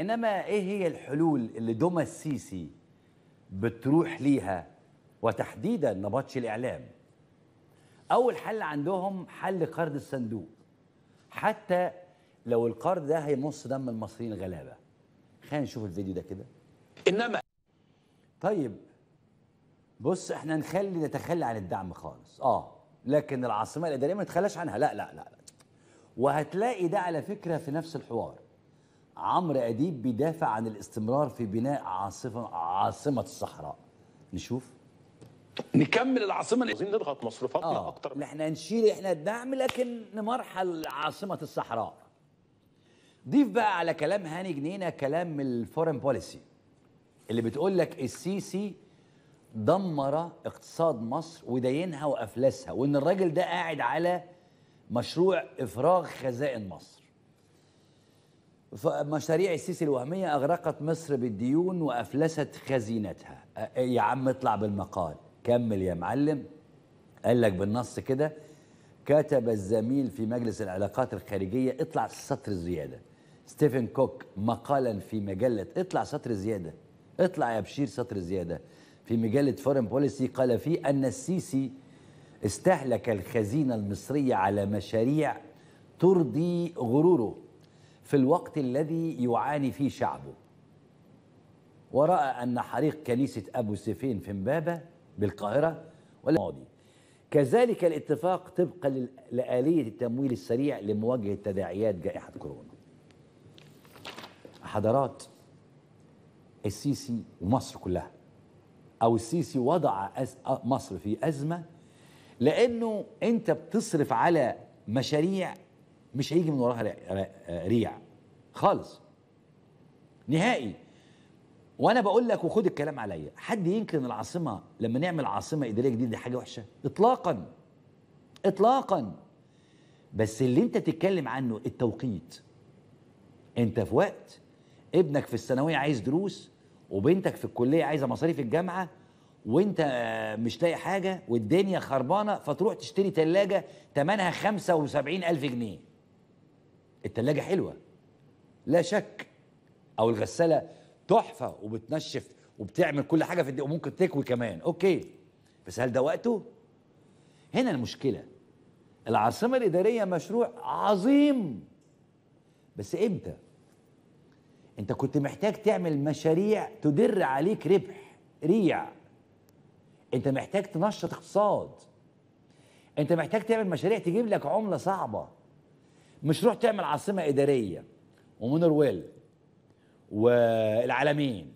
انما ايه هي الحلول اللي دوما السيسي بتروح ليها وتحديدا نبطش الاعلام اول حل عندهم حل قرض الصندوق حتى لو القرض ده هيمص دم المصريين غلابه خلينا نشوف الفيديو ده كده انما طيب بص احنا نخلي نتخلى عن الدعم خالص اه لكن العاصمه الاداريه ما نتخلاش عنها لا لا لا وهتلاقي ده على فكره في نفس الحوار عمرو أديب بيدافع عن الاستمرار في بناء عاصفة عاصمة الصحراء نشوف نكمل العاصمه عايزين نضغط مصروفاتنا آه. اكتر احنا نشيل احنا الدعم لكن نمرحل عاصمه الصحراء ضيف بقى على كلام هاني جنينه كلام الفورن بوليسي اللي بتقول لك السيسي دمر اقتصاد مصر ودينها وافلسها وان الراجل ده قاعد على مشروع افراغ خزائن مصر مشاريع السيسي الوهمية أغرقت مصر بالديون وأفلست خزينتها يا عم اطلع بالمقال كمل يا معلم قال لك بالنص كده كتب الزميل في مجلس العلاقات الخارجية اطلع سطر زيادة ستيفن كوك مقالا في مجلة اطلع سطر زيادة اطلع يا بشير سطر زيادة في مجلة فورن بوليسي قال فيه أن السيسي استهلك الخزينة المصرية على مشاريع ترضي غروره في الوقت الذي يعاني فيه شعبه ورأى أن حريق كنيسة أبو سيفين في مبابة بالقاهرة والماضي كذلك الاتفاق طبقا لآلية التمويل السريع لمواجهة تداعيات جائحة كورونا حضارات السيسي ومصر كلها أو السيسي وضع مصر في أزمة لأنه أنت بتصرف على مشاريع مش هيجي من وراها ريع خالص نهائي وانا بقول لك وخد الكلام عليا حد ينكر ان العاصمه لما نعمل عاصمه اداريه جديده دي حاجه وحشه اطلاقا اطلاقا بس اللي انت تتكلم عنه التوقيت انت في وقت ابنك في الثانويه عايز دروس وبنتك في الكليه عايزه مصاريف الجامعه وانت مش لاقي حاجه والدنيا خربانه فتروح تشتري ثلاجه ثمنها 75 الف جنيه التلاجة حلوة لا شك أو الغسالة تحفة وبتنشف وبتعمل كل حاجة في الدنيا وممكن تكوي كمان أوكي بس هل ده وقته؟ هنا المشكلة العاصمة الإدارية مشروع عظيم بس إمتى؟ أنت كنت محتاج تعمل مشاريع تدر عليك ربح ريع أنت محتاج تنشط اقتصاد أنت محتاج تعمل مشاريع تجيب لك عملة صعبة مش روح تعمل عاصمه اداريه ومنر ويل والعالمين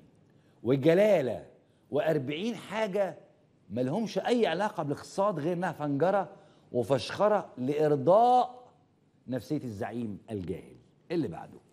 والجلاله و40 حاجه ملهمش اي علاقه بالاقتصاد غير انها فنجره وفشخره لارضاء نفسيه الزعيم الجاهل اللي بعده